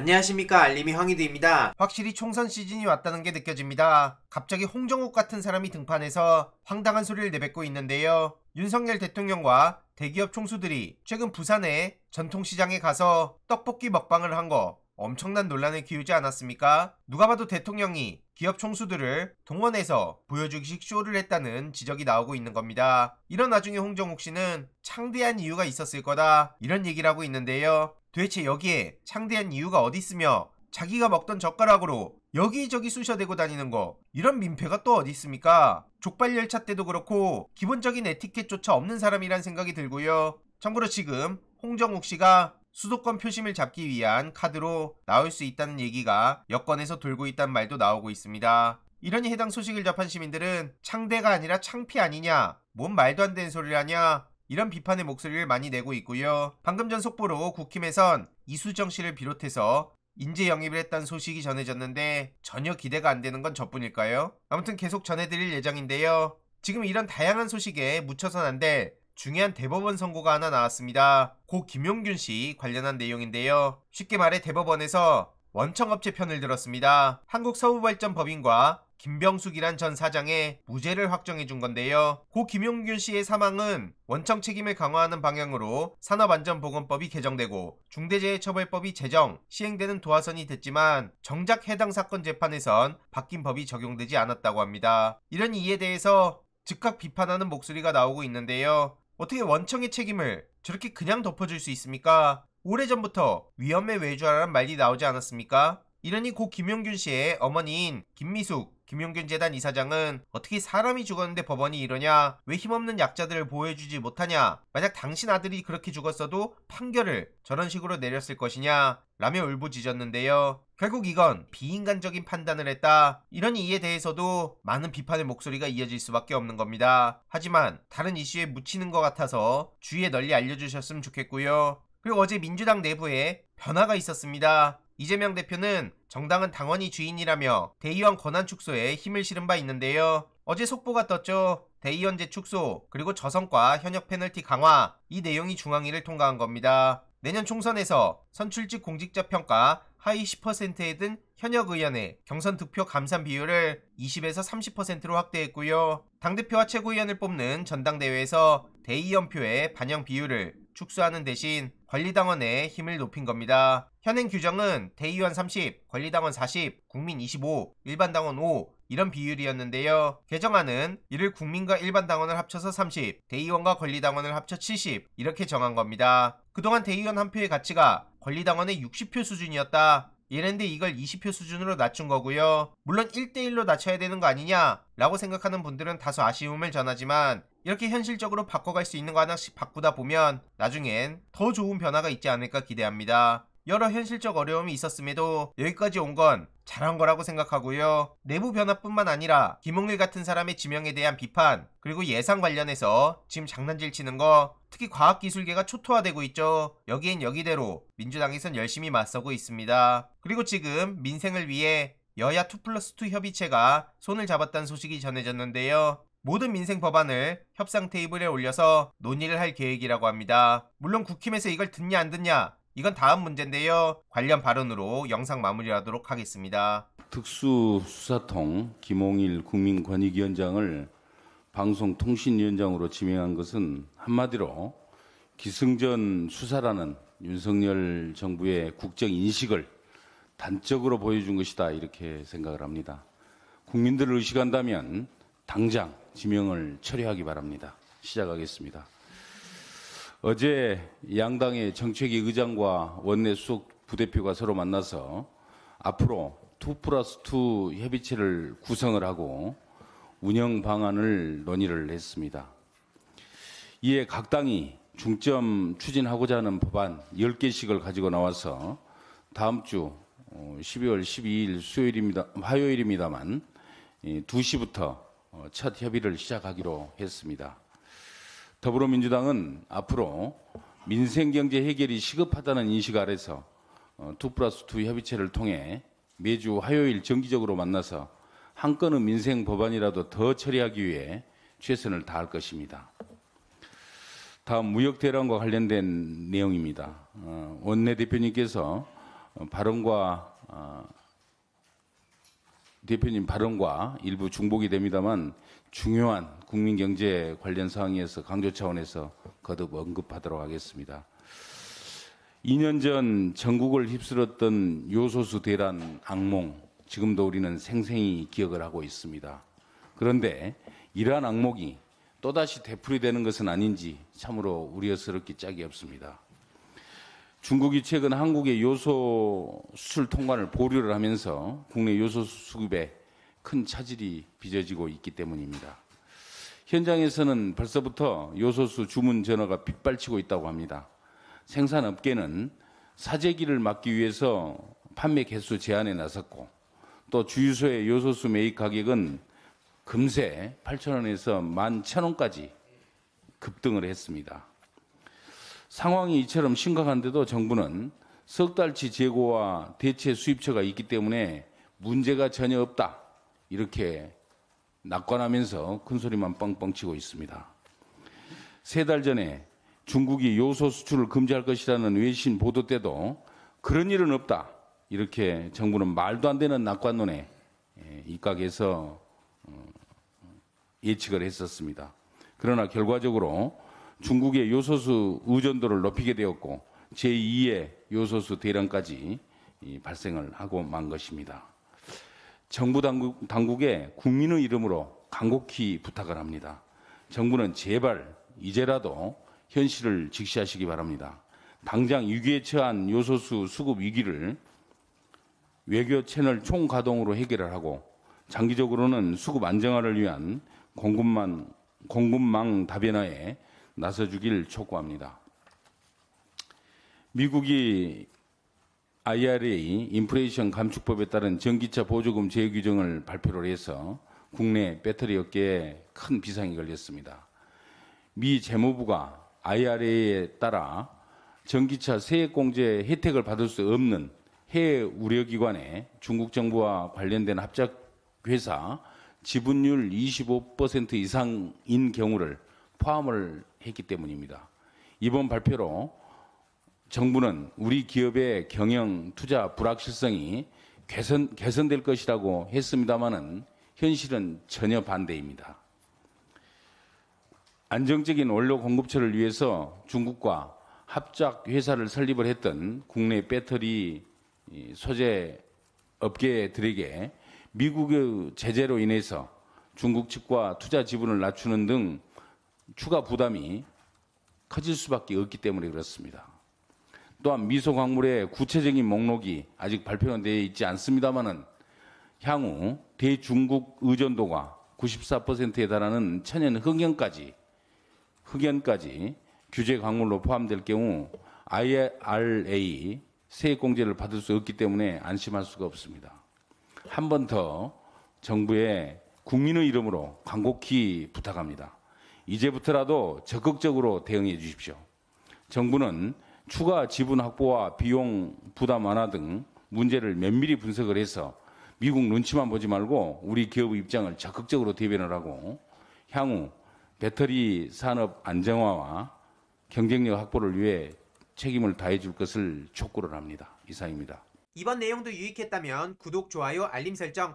안녕하십니까 알림이 황희드입니다. 확실히 총선 시즌이 왔다는 게 느껴집니다. 갑자기 홍정욱 같은 사람이 등판해서 황당한 소리를 내뱉고 있는데요. 윤석열 대통령과 대기업 총수들이 최근 부산의 전통시장에 가서 떡볶이 먹방을 한 거 엄청난 논란을 키우지 않았습니까? 누가 봐도 대통령이 기업 총수들을 동원해서 보여주기식 쇼를 했다는 지적이 나오고 있는 겁니다. 이런 나중에 홍정욱 씨는 창대한 이유가 있었을 거다 이런 얘기를 하고 있는데요. 도대체 여기에 창대한 이유가 어디 있으며 자기가 먹던 젓가락으로 여기저기 쑤셔대고 다니는 거 이런 민폐가 또 어디 있습니까? 족발 열차 때도 그렇고 기본적인 에티켓조차 없는 사람이란 생각이 들고요. 참고로 지금 홍정욱 씨가 수도권 표심을 잡기 위한 카드로 나올 수 있다는 얘기가 여권에서 돌고 있다는 말도 나오고 있습니다. 이러니 해당 소식을 접한 시민들은 창대가 아니라 창피 아니냐? 뭔 말도 안 되는 소리를 하냐? 이런 비판의 목소리를 많이 내고 있고요. 방금 전 속보로 국힘에선 이수정 씨를 비롯해서 인재 영입을 했다는 소식이 전해졌는데 전혀 기대가 안 되는 건 저뿐일까요? 아무튼 계속 전해드릴 예정인데요. 지금 이런 다양한 소식에 묻혀선 안될 중요한 대법원 선고가 하나 나왔습니다. 고 김용균 씨 관련한 내용인데요. 쉽게 말해 대법원에서 원청업체 편을 들었습니다. 한국서부발전법인과 김병숙이란 전 사장의 무죄를 확정해 준 건데요. 고 김용균 씨의 사망은 원청 책임을 강화하는 방향으로 산업안전보건법이 개정되고 중대재해처벌법이 제정, 시행되는 도화선이 됐지만 정작 해당 사건 재판에선 바뀐 법이 적용되지 않았다고 합니다. 이런 이에 대해서 즉각 비판하는 목소리가 나오고 있는데요. 어떻게 원청의 책임을 저렇게 그냥 덮어줄 수 있습니까? 오래전부터 위험의 외주하라는 말이 나오지 않았습니까? 이러니 고 김용균 씨의 어머니인 김미숙 김용균 재단 이사장은 어떻게 사람이 죽었는데 법원이 이러냐? 왜 힘없는 약자들을 보호해주지 못하냐? 만약 당신 아들이 그렇게 죽었어도 판결을 저런 식으로 내렸을 것이냐? 라며 울부짖었는데요. 결국 이건 비인간적인 판단을 했다. 이런 이에 대해서도 많은 비판의 목소리가 이어질 수밖에 없는 겁니다. 하지만 다른 이슈에 묻히는 것 같아서 주위에 널리 알려주셨으면 좋겠고요. 그리고 어제 민주당 내부에 변화가 있었습니다. 이재명 대표는 정당은 당원이 주인이라며 대의원 권한 축소에 힘을 실은 바 있는데요. 어제 속보가 떴죠. 대의원제 축소, 그리고 저성과 현역 페널티 강화, 이 내용이 중앙위를 통과한 겁니다. 내년 총선에서 선출직 공직자 평가 하위 10%에 든 현역 의원의 경선 득표 감산 비율을 20에서 30%로 확대했고요. 당대표와 최고위원을 뽑는 전당대회에서 대의원표의 반영 비율을 축소하는 대신 권리당원의 힘을 높인 겁니다. 현행 규정은 대의원 30, 권리당원 40, 국민 25, 일반당원 5 이런 비율이었는데요. 개정안은 이를 국민과 일반당원을 합쳐서 30, 대의원과 권리당원을 합쳐 70 이렇게 정한 겁니다. 그동안 대의원 한 표의 가치가 권리당원의 60표 수준이었다. 예랜데 이걸 20표 수준으로 낮춘 거고요. 물론 1대1로 낮춰야 되는 거 아니냐 라고 생각하는 분들은 다소 아쉬움을 전하지만 이렇게 현실적으로 바꿔갈 수 있는 거 하나씩 바꾸다 보면 나중엔 더 좋은 변화가 있지 않을까 기대합니다. 여러 현실적 어려움이 있었음에도 여기까지 온 건 잘한 거라고 생각하고요. 내부 변화뿐만 아니라 김홍일 같은 사람의 지명에 대한 비판 그리고 예상 관련해서 지금 장난질 치는 거 특히 과학기술계가 초토화되고 있죠. 여기엔 여기대로 민주당에선 열심히 맞서고 있습니다. 그리고 지금 민생을 위해 여야 2 플러스 2 협의체가 손을 잡았다는 소식이 전해졌는데요. 모든 민생 법안을 협상 테이블에 올려서 논의를 할 계획이라고 합니다. 물론 국힘에서 이걸 듣냐 안 듣냐 이건 다음 문제인데요. 관련 발언으로 영상 마무리하도록 하겠습니다. 특수수사통 김홍일 국민권익위원장을 방송통신위원장으로 지명한 것은 한마디로 기승전 수사라는 윤석열 정부의 국정 인식을 단적으로 보여준 것이다 이렇게 생각을 합니다. 국민들을 의식한다면 당장 지명을 철회하기 바랍니다. 시작하겠습니다. 어제 양당의 정책위 의장과 원내 수석 부대표가 서로 만나서 앞으로 투 플러스 투 협의체를 구성을 하고 운영 방안을 논의를 했습니다. 이에 각 당이 중점 추진하고자 하는 법안 10개씩을 가지고 나와서 다음 주 12월 어, 12일 수요일입니다. 화요일입니다만 2시부터 어, 첫 협의를 시작하기로 했습니다. 더불어민주당은 앞으로 민생경제 해결이 시급하다는 인식 아래서 투 어, 플러스 투 협의체를 통해 매주 화요일 정기적으로 만나서 한 건의 민생 법안이라도 더 처리하기 위해 최선을 다할 것입니다. 다음 무역 대란과 관련된 내용입니다. 어, 원내 대표님께서 발언과 대표님 발언과 일부 중복이 됩니다만 중요한 국민 경제 관련 사항에서 강조 차원에서 거듭 언급하도록 하겠습니다. 2년 전 전국을 휩쓸었던 요소수 대란 악몽 지금도 우리는 생생히 기억을 하고 있습니다. 그런데 이러한 악몽이 또다시 되풀이되는 것은 아닌지 참으로 우려스럽기 짝이 없습니다. 중국이 최근 한국의 요소 수출 통관을 보류를 하면서 국내 요소 수급에 큰 차질이 빚어지고 있기 때문입니다. 현장에서는 벌써부터 요소수 주문 전화가 빗발치고 있다고 합니다. 생산업계는 사재기를 막기 위해서 판매 개수 제한에 나섰고 또 주유소의 요소수 매입 가격은 금세 8천원에서 11,000원까지 급등을 했습니다. 상황이 이처럼 심각한데도 정부는 석 달치 재고와 대체 수입처가 있기 때문에 문제가 전혀 없다. 이렇게 낙관하면서 큰 소리만 뻥뻥 치고 있습니다. 세 달 전에 중국이 요소 수출을 금지할 것이라는 외신 보도 때도 그런 일은 없다. 이렇게 정부는 말도 안 되는 낙관론에 예, 입각해서 어, 예측을 했었습니다. 그러나 결과적으로 중국의 요소수 의존도를 높이게 되었고 제2의 요소수 대량까지 발생을 하고 만 것입니다. 정부 당국, 당국에 국민의 이름으로 간곡히 부탁을 합니다. 정부는 제발 이제라도 현실을 직시하시기 바랍니다. 당장 위기에 처한 요소수 수급 위기를 외교 채널 총가동으로 해결을 하고 장기적으로는 수급 안정화를 위한 공급망, 공급망 다변화에 나서주길 촉구합니다. 미국이 IRA 인플레이션 감축법에 따른 전기차 보조금 제휴 규정을 발표를 해서 국내 배터리 업계에 큰 비상이 걸렸습니다. 미 재무부가 IRA에 따라 전기차 세액 공제 혜택을 받을 수 없는 해외 우려기관에 중국 정부와 관련된 합작 회사 지분율 25% 이상인 경우를 포함을 했기 때문입니다. 이번 발표로 정부는 우리 기업의 경영 투자 불확실성이 개선, 개선될 것이라고 했습니다마는 현실은 전혀 반대입니다. 안정적인 원료 공급처를 위해서 중국과 합작 회사를 설립을 했던 국내 배터리 소재 업계들에게 미국의 제재로 인해서 중국 측과 투자 지분을 낮추는 등 추가 부담이 커질 수밖에 없기 때문에 그렇습니다. 또한 미소 광물의 구체적인 목록이 아직 발표 되어 있지 않습니다만은 향후 대중국 의존도가 94%에 달하는 천연 흑연까지 흑연까지 규제 광물로 포함될 경우 IRA 세액공제를 받을 수 없기 때문에 안심할 수가 없습니다. 한 번 더 정부의 국민의 이름으로 간곡히 부탁합니다. 이제부터라도 적극적으로 대응해 주십시오. 정부는 추가 지분 확보와 비용 부담 완화 등 문제를 면밀히 분석을 해서 미국 눈치만 보지 말고 우리 기업 입장을 적극적으로 대변을 하고 향후 배터리 산업 안정화와 경쟁력 확보를 위해 책임을 다해 줄 것을 촉구를 합니다. 이상입니다. 이번 내용도 유익했다면 구독, 좋아요, 알림 설정